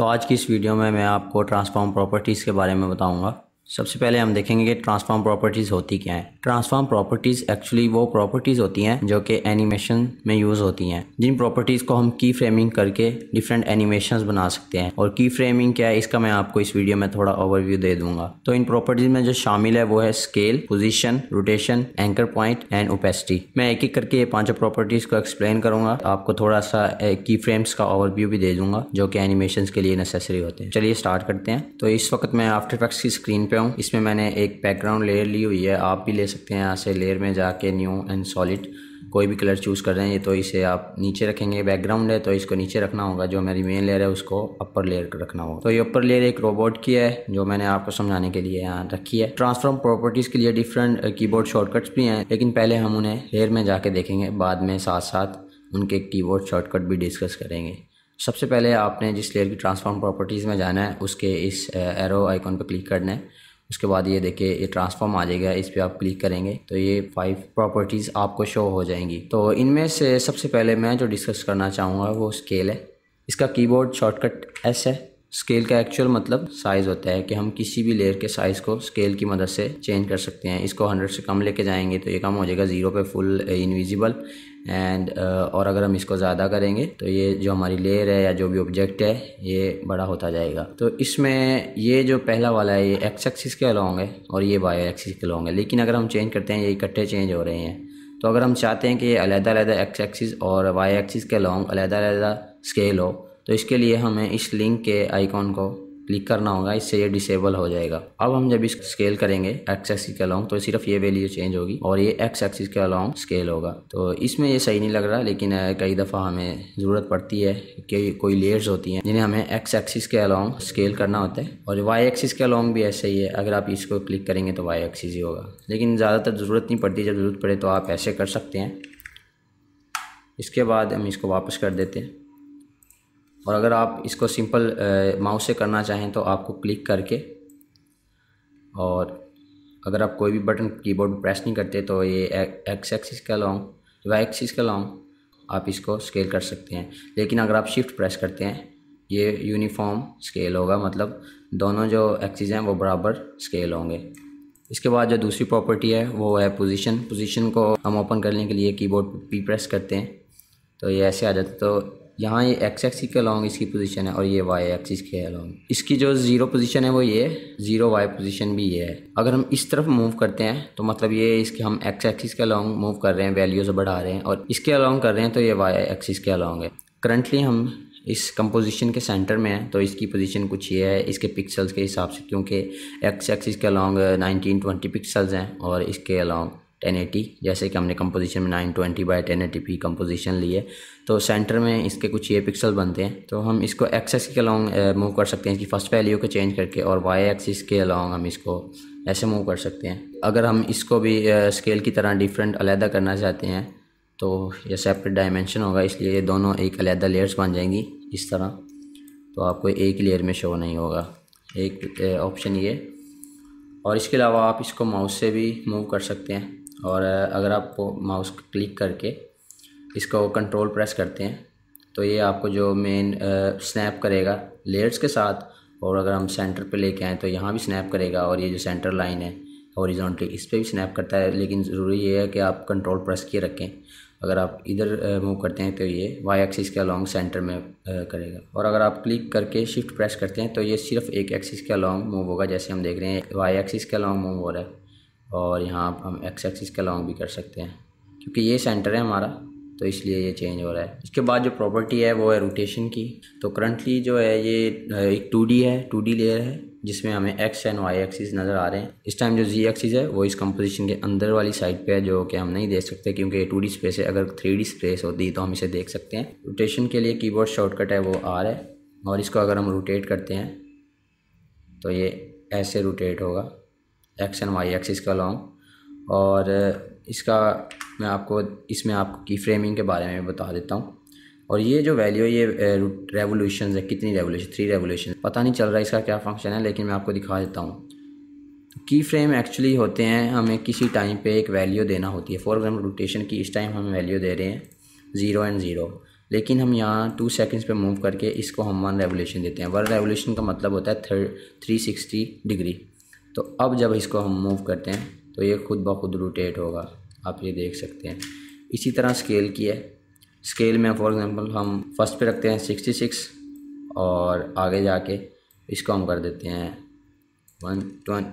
तो आज की इस वीडियो में मैं आपको ट्रांसफॉर्म प्रॉपर्टीज़ के बारे में बताऊंगा सबसे पहले हम देखेंगे कि ट्रांसफॉर्म प्रॉपर्टीज़ होती क्या है ट्रांसफॉर्म प्रॉपर्टीज़ एक्चुअली वो प्रॉपर्टीज़ होती हैं जो कि एनिमेशन में यूज़ होती हैं जिन प्रॉपर्टीज़ को हम की फ्रेमिंग करके डिफरेंट एनिमेशन बना सकते हैं और की फ्रेमिंग क्या है इसका मैं आपको इस वीडियो में थोड़ा ओवरव्यू दे दूंगा तो इन प्रॉपर्टीज़ में जो शामिल है वो है scale position rotation anchor point and opacity मैं एक एक करके ये पाँचों प्रॉपर्टीज़ को एक्सप्लेन करूँगा आपको थोड़ा सा की फ्रेम्स का ओवरव्यू भी दे दूंगा जो कि एनिमेशन के लिए नेसेसरी होते हैं चलिए स्टार्ट करते हैं तो इस वक्त मैं आफ्टर इफेक्ट्स की स्क्रीन पर रहा हूँ इसमें मैंने एक बैकग्राउंड लेयर ली हुई है आप भी ले सकते हैं यहाँ से लेयर में जाके न्यू एंड सॉलिड कोई भी कलर चूज़ कर रहे हैं ये तो इसे आप नीचे रखेंगे बैकग्राउंड है तो इसको नीचे रखना होगा जो मेरी मेन लेयर है उसको अपर लेयर रखना होगा तो ये अपर लेयर एक रोबोट की है जो मैंने आपको समझाने के लिए यहाँ रखी है ट्रांसफॉर्म प्रॉपर्टीज़ के लिए डिफरेंट कीबोर्ड शॉर्टकट्स भी हैं लेकिन पहले हम उन्हें लेयर में जाके देखेंगे बाद में साथ साथ उनके कीबोर्ड शॉर्टकट भी डिस्कस करेंगे सबसे पहले आपने जिस लेयर की ट्रांसफॉर्म प्रॉपर्टीज़ में जाना है उसके इस एरो uh, आइकॉन पर क्लिक करना है उसके बाद ये देखिए ये ट्रांसफॉर्म आ जाएगा इस पर आप क्लिक करेंगे तो ये फाइव प्रॉपर्टीज़ आपको शो हो जाएंगी तो इनमें से सबसे पहले मैं जो डिस्कस करना चाहूँगा वो स्केल है इसका कीबोर्ड शॉर्टकट एस है स्केल का एक्चुअल मतलब साइज़ होता है कि हम किसी भी लेयर के साइज़ को स्केल की मदद से चेंज कर सकते हैं इसको 100 से कम लेके जाएंगे तो ये कम हो जाएगा ज़ीरो पे फुल इनविजिबल एंड uh, और अगर हम इसको ज़्यादा करेंगे तो ये जो हमारी लेयर है या जो भी ऑब्जेक्ट है ये बड़ा होता जाएगा तो इसमें ये जो पहला वाला है ये एक्स एक्सिस के अलॉन्ग है और ये वाई एक्सिस के अलॉन्ग है लेकिन अगर हम चेंज करते हैं ये इकट्ठे चेंज हो रहे हैं तो अगर हम चाहते हैं कि ये अलहदा एक्स एक्सिस और वाई एक्सिस के अलॉन्ग अलहदा स्केल हो तो इसके लिए हमें इस लिंक के आइकॉन को क्लिक करना होगा इससे ये डिसेबल हो जाएगा अब हम जब स्केल करेंगे एक्स एक्सिस के अलॉन्ग तो सिर्फ ये वैल्यू चेंज होगी और ये एक्स एक्सिस के अलॉन्ग स्केल होगा तो इसमें ये सही नहीं लग रहा लेकिन कई दफ़ा हमें ज़रूरत पड़ती है कि कोई लेयर्स होती हैं जिन्हें हमें एक्स एक्सिस के अलॉन्ग स्केल करना होता है और वाई एक्सिस के अलॉन्ग भी ऐसे ही है अगर आप इसको क्लिक करेंगे तो वाई एक्सिस ही होगा लेकिन ज़्यादातर ज़रूरत नहीं पड़ती जब ज़रूरत पड़े तो आप ऐसे कर सकते हैं इसके बाद हम इसको वापस कर देते हैं और अगर आप इसको सिंपल माउस से करना चाहें तो आपको क्लिक करके और अगर आप कोई भी बटन कीबोर्ड प्रेस नहीं करते तो ये एक्स एक्सिस का लॉन्ग वाई एक्सिस का लॉन्ग आप इसको स्केल कर सकते हैं लेकिन अगर आप शिफ्ट प्रेस करते हैं ये यूनिफॉर्म स्केल होगा मतलब दोनों जो एक्सिस हैं वो बराबर स्केल होंगे इसके बाद जो दूसरी प्रॉपर्टी है वो है पोजीशन पोजीशन को हम ओपन करने के लिए कीबोर्ड पी प्रेस करते हैं तो ये ऐसे आ जाते तो यहाँ ये एक्स एक्सिस के अलॉन्ग इसकी पोजीशन है और ये वाई एक्सिस के अलॉन्ग इसकी जो ज़ीरो पोजीशन है वो ये ज़ीरो वाई पोजीशन भी ये है अगर हम इस तरफ मूव करते हैं तो मतलब ये इसके हम एक्स एक्सिस के अलॉन्ग मूव कर रहे हैं वैल्यूज़ बढ़ा रहे हैं और इसके अलॉन्ग कर रहे हैं तो ये वाई एक्सिस के अलॉन्ग है करंटली हम इस कंपोजिशन के सेंटर में है तो इसकी पोजीशन कुछ ये है इसके पिक्सल्स के हिसाब से क्योंकि एक्स एक्सिस के अलॉन्ग नाइनटीन ट्वेंटी पिक्सल्स हैं और इसके अलॉन्ग 1080 जैसे कि हमने कंपोजिशन में 920 twenty by ten eighty composition लिए तो सेंटर में इसके कुछ ये पिक्सल बनते हैं तो हम इसको एक्सेस के अलॉन्ग मूव कर सकते हैं इसकी फर्स्ट वैल्यू को चेंज करके और वाई एक्सिस के अलॉन्ग हम इसको ऐसे मूव कर सकते हैं अगर हम इसको भी स्केल की तरह डिफरेंट अलहदा करना चाहते हैं तो ये सेपरेट डायमेंशन होगा इसलिए ये दोनों एक अलहदा लेयर्स बन जाएंगी इस तरह तो आपको एक लेयर में शो नहीं होगा एक ऑप्शन ये और इसके अलावा आप इसको माउस से भी मूव कर सकते हैं और अगर आप माउस क्लिक करके इसको कंट्रोल प्रेस करते हैं तो ये आपको जो मेन स्नैप करेगा लेयर्स के साथ और अगर हम सेंटर पे लेके आएँ तो यहाँ भी स्नैप करेगा और ये जो सेंटर लाइन है हॉरिजॉन्टली इस पर भी स्नैप करता है लेकिन ज़रूरी ये है कि आप कंट्रोल प्रेस किए रखें अगर आप इधर मूव करते हैं तो ये वाई एक्सिस के अलॉन्ग सेंटर में करेगा और अगर आप क्लिक करके शिफ्ट प्रेस करते हैं तो ये सिर्फ एक एक्सिस के अलॉन्ग मूव होगा जैसे हम देख रहे हैं वाई एक्सिस के अलॉन्ग मूव हो रहा है और यहाँ हम एक्स एक्सिस का लॉन्ग भी कर सकते हैं क्योंकि ये सेंटर है हमारा तो इसलिए ये चेंज हो रहा है इसके बाद जो प्रॉपर्टी है वो है रोटेशन की तो करंटली जो है ये एक टू है टू लेयर है जिसमें हमें एक्स एंड वाई एक्सिस नज़र आ रहे हैं इस टाइम जो जी एक्सिस है वो इस कंपोजिशन के अंदर वाली साइड पे है जो कि हम नहीं देख सकते क्योंकि ये टू स्पेस है अगर थ्री स्पेस होती तो हम इसे देख सकते हैं रोटेशन के लिए की शॉर्टकट है वो आर है और इसको अगर हम रोटेट करते हैं तो ये ऐसे रोटेट होगा एक्स एंड वाई एक्सिस का लॉन्ग और इसका मैं आपको इसमें आपको की फ्रेमिंग के बारे में बता देता हूँ और ये जो वैल्यू है ये रेवोल्यूशन है कितनी रेवोल्यूशन थ्री रेवोल्यूशन पता नहीं चल रहा है इसका क्या फंक्शन है लेकिन मैं आपको दिखा देता हूँ की फ्रेम एक्चुअली होते हैं हमें किसी टाइम पे एक वैल्यू देना होती है फॉर एग्जाम्पल रोटेशन की इस टाइम हम वैल्यू दे रहे हैं ज़ीरो एंड ज़ीरो लेकिन हम यहाँ टू सेकंड्स पे मूव करके इसको हम वन रेवोल्यूशन देते हैं वन रेवोल्यूशन का मतलब होता है थ्री सिक्सटी डिग्री तो अब जब इसको हम मूव करते हैं तो ये खुद ब खुद रोटेट होगा आप ये देख सकते हैं इसी तरह स्केल की है स्केल में फॉर एग्ज़ाम्पल हम फर्स्ट पे रखते हैं सिक्सटी सिक्स और आगे जाके इसको हम कर देते हैं वन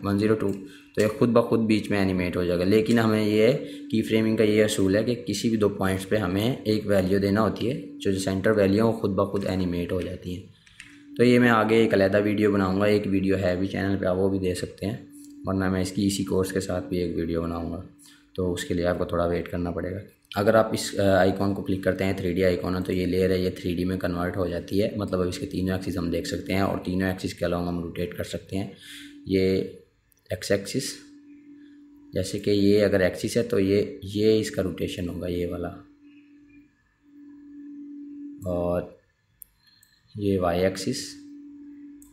वन ज़ीरो टू तो ये खुद ब खुद बीच में एनिमेट हो जाएगा लेकिन हमें ये की फ्रेमिंग का ये असूल है कि किसी भी दो पॉइंट्स पे हमें एक वैल्यू देना होती है जो जो सेंटर वैल्यू है वो खुद ब खुद एनिमेट हो जाती है तो ये मैं आगे एक अलहदा वीडियो बनाऊँगा एक वीडियो है भी चैनल पर आप वो भी दे सकते हैं वरना मैं इसकी इसी कोर्स के साथ भी एक वीडियो बनाऊँगा तो उसके लिए आपको थोड़ा वेट करना पड़ेगा अगर आप इस आइकॉन को क्लिक करते हैं थ्री डी आइकॉन है तो ये लेयर है ये थ्री डी में कन्वर्ट हो जाती है मतलब अब इसके तीनों एक्सिस हम देख सकते हैं और तीनों एक्सिस के अलावा हम रोटेट कर सकते हैं ये एक्स एक्सिस जैसे कि ये अगर एक्सिस है तो ये ये इसका रोटेशन होगा ये वाला और ये वाई एक्सिस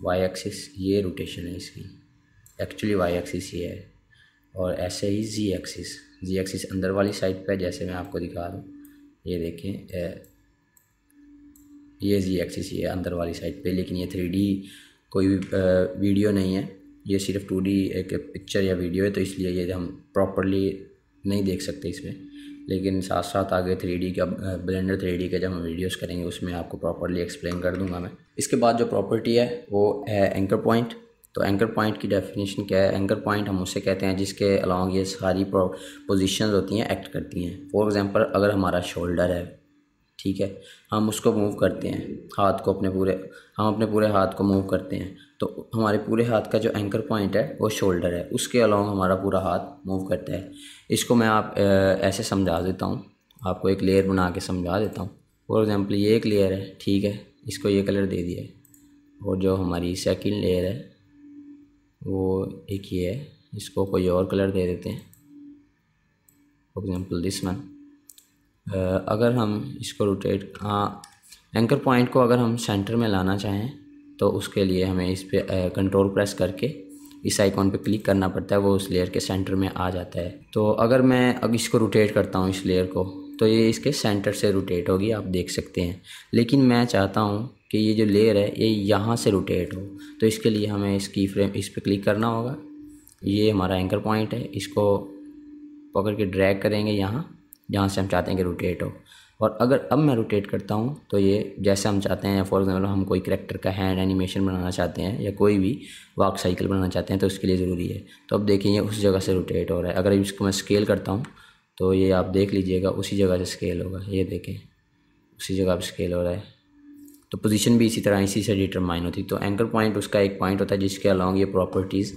वाई एक्सिस ये रोटेशन है इसकी एक्चुअली वाई एक्सिस ये है और ऐसे ही जी एक्सिस जी एक्सिस अंदर वाली साइड पे जैसे मैं आपको दिखा दूँ ये देखें ये जी एक्सिस ये अंदर वाली साइड पे लेकिन ये थ्री डी कोई वीडियो नहीं है ये सिर्फ टू डी एक पिक्चर या वीडियो है तो इसलिए ये हम प्रॉपरली नहीं देख सकते इसमें लेकिन साथ साथ आगे थ्री डी का ब्लेंडर थ्री डी का जब हम वीडियोस करेंगे उसमें आपको प्रॉपरली एक्सप्लेन कर दूंगा मैं इसके बाद जो प्रॉपर्टी है वो है एंकर पॉइंट तो एंकर पॉइंट की डेफिनेशन क्या है एंकर पॉइंट हम उसे कहते हैं जिसके अलॉन्ग ये सारी पोजीशंस होती हैं एक्ट करती हैं फॉर एग्जांपल अगर हमारा शोल्डर है ठीक है हम उसको मूव करते हैं हाथ को अपने पूरे हम अपने पूरे हाथ को मूव करते हैं तो हमारे पूरे हाथ का जो एंकर पॉइंट है वो शोल्डर है उसके अलावा हमारा पूरा हाथ मूव करता है इसको मैं आप ऐसे समझा देता हूँ आपको एक लेयर बना के समझा देता हूँ फॉर एग्ज़ाम्पल ये एक लेयर है ठीक है इसको ये कलर दे दिया और जो हमारी सेकेंड लेयर है वो एक ये है इसको कोई और कलर दे देते हैं फॉर एग्ज़ाम्पल दिस वन अगर हम इसको रोटेट एंकर पॉइंट को अगर हम सेंटर में लाना चाहें तो उसके लिए हमें इस पर कंट्रोल प्रेस करके इस आइकॉन पे क्लिक करना पड़ता है वो उस लेयर के सेंटर में आ जाता है तो अगर मैं अब इसको रोटेट करता हूँ इस लेयर को तो ये इसके सेंटर से रोटेट होगी आप देख सकते हैं लेकिन मैं चाहता हूँ कि ये जो लेयर है ये यहाँ से रोटेट हो तो इसके लिए हमें इसकी फ्रेम इस पर क्लिक करना होगा ये हमारा एंकर पॉइंट है इसको पकड़ के ड्रैग करेंगे यहाँ जहाँ से हम चाहते हैं कि रोटेट हो और अगर अब मैं रोटेट करता हूँ तो ये जैसे हम चाहते हैं फॉर एग्ज़ाम्पल हम कोई करेक्टर का हैंड एनिमेशन बनाना चाहते हैं या कोई भी वॉक साइकिल बनाना चाहते हैं तो उसके लिए ज़रूरी है तो अब देखिए उस जगह से रोटेट हो रहा है अगर इसको मैं स्केल करता हूँ तो ये आप देख लीजिएगा उसी जगह से स्केल होगा ये देखें उसी जगह पर स्केल हो रहा है तो पोजीशन भी इसी तरह इसी से डिटरमाइन होती तो एंकर पॉइंट उसका एक पॉइंट होता है जिसके अलाउंग ये प्रॉपर्टीज़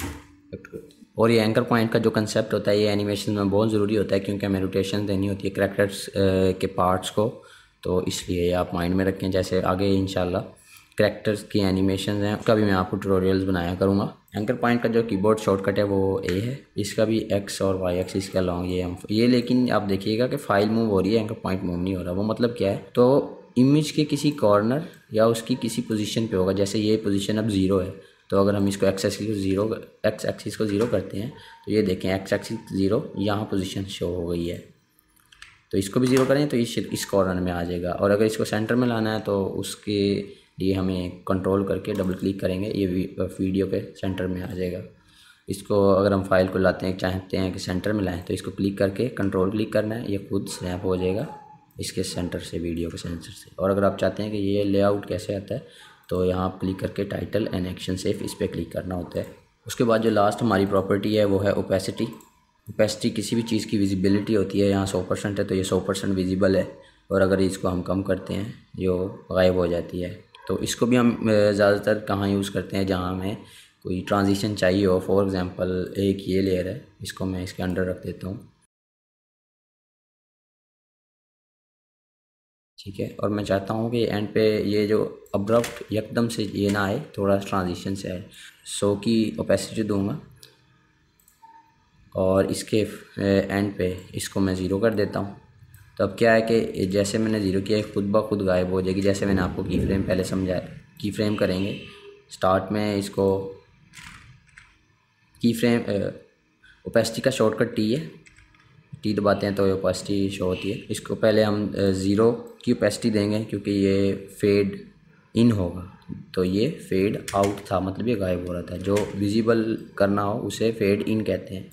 और ये एंकर पॉइंट का जो कंसेप्ट होता है ये एनिमेशन में बहुत ज़रूरी होता है क्योंकि हमें रोटेशन देनी होती है करेक्टर्स के पार्ट्स को तो इसलिए आप माइंड में रखें जैसे आगे इन करेक्टर्स की एनिमेशन हैं उसका भी मैं आपको ट्यूटोरियल्स बनाया करूँगा एंकर पॉइंट का जो कीबोर्ड शॉर्टकट है वो ए है इसका भी एक्स और वाई एक्स इसका लॉन्ग ये हम ये लेकिन आप देखिएगा कि फाइल मूव हो रही है एंकर पॉइंट मूव नहीं हो रहा वो मतलब क्या है तो इमेज के किसी कॉर्नर या उसकी किसी पोजिशन पर होगा जैसे ये पोजिशन अब ज़ीरो है तो अगर हम इसको एक्स एक्सिस को ज़ीरो एक्स एक्सिस को ज़ीरो करते हैं तो ये देखें एक्स एक्सिस ज़ीरो यहाँ पोजीशन शो हो गई है तो इसको भी ज़ीरो करें तो इस इस कॉर्नर में आ जाएगा और अगर इसको सेंटर में लाना है तो उसके लिए हमें कंट्रोल करके डबल क्लिक करेंगे ये वीडियो के सेंटर में आ जाएगा इसको अगर हम फाइल को लाते हैं चाहते हैं कि सेंटर में लाएँ तो इसको क्लिक करके कंट्रोल क्लिक करना है ये खुद स्नैप हो जाएगा इसके सेंटर से वीडियो के सेंसर से और अगर आप चाहते हैं कि ये लेआउट कैसे आता है तो यहाँ आप क्लिक करके टाइटल एंड एक्शन सेफ इस पर क्लिक करना होता है उसके बाद जो लास्ट हमारी प्रॉपर्टी है वो है ओपेसिटी ओपेसिटी किसी भी चीज़ की विजिबिलिटी होती है यहाँ सौ परसेंट है तो ये सौ परसेंट विजिबल है और अगर इसको हम कम करते हैं जो गायब हो जाती है तो इसको भी हम ज़्यादातर कहाँ यूज़ करते हैं जहाँ हमें कोई ट्रांजिशन चाहिए हो फॉर एग्ज़ाम्पल एक ये लेयर है इसको मैं इसके अंडर रख देता हूँ ठीक है और मैं चाहता हूँ कि एंड पे ये जो अब्रप्ट एकदम से ये ना आए थोड़ा ट्रांजिशन से आए सो की ओपेसिटी दूंगा और इसके एंड पे इसको मैं ज़ीरो कर देता हूँ तो अब क्या है कि जैसे मैंने ज़ीरो किया खुद ब खुद गायब हो जाएगी जैसे मैंने आपको की फ्रेम पहले समझाया की फ्रेम करेंगे स्टार्ट में इसको की फ्रेम ओपेसिटी का शॉर्टकट टी है टी दबाते हैं तो ये ओपेसिटी शो होती है इसको पहले हम ज़ीरो की ओपेसिटी देंगे क्योंकि ये फेड इन होगा तो ये फेड आउट था मतलब ये गायब हो रहा था जो विजिबल करना हो उसे फेड इन कहते हैं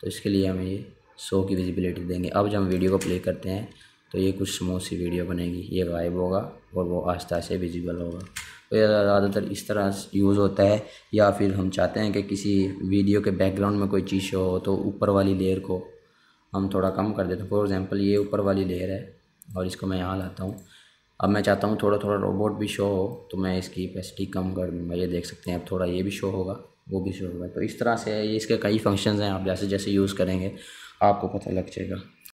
तो इसके लिए हम ये शो की विजिबिलिटी देंगे अब जब हम वीडियो को प्ले करते हैं तो ये कुछ स्मूथ सी वीडियो बनेगी ये गायब होगा और वो आस्ते आस्ते विजिबल होगा तो ये ज़्यादातर इस तरह यूज़ होता है या फिर हम चाहते हैं कि किसी वीडियो के बैकग्राउंड में कोई चीज़ शो हो तो ऊपर वाली लेयर को हम थोड़ा कम कर देते हैं फॉर एग्ज़ाम्पल ये ऊपर वाली लेयर है और इसको मैं यहाँ लाता हूँ अब मैं चाहता हूँ थोड़ा थोड़ा रोबोट भी शो हो तो मैं इसकी कैपेसिटी कम कर दूँगा ये देख सकते हैं अब थोड़ा ये भी शो होगा वो भी शो होगा तो इस तरह से ये इसके कई फंक्शंस हैं आप जैसे जैसे यूज़ करेंगे आपको पता लग जाएगा